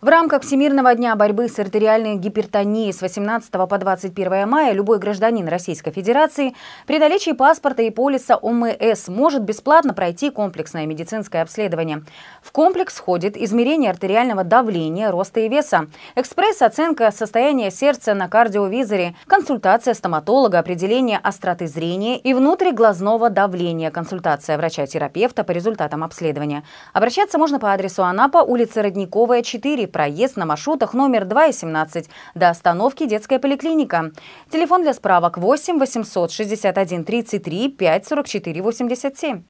В рамках Всемирного дня борьбы с артериальной гипертонией с 18 по 21 мая любой гражданин Российской Федерации при наличии паспорта и полиса ОМС может бесплатно пройти комплексное медицинское обследование. В комплекс входит измерение артериального давления, роста и веса, экспресс-оценка состояния сердца на кардиовизоре, консультация стоматолога, определение остроты зрения и внутриглазного давления, консультация врача-терапевта по результатам обследования. Обращаться можно по адресу Анапа, улица Родниковая, 4, проезд на маршрутах номер 2 и 17 до остановки детская поликлиника. Телефон для справок 8 800 61 33 544 87.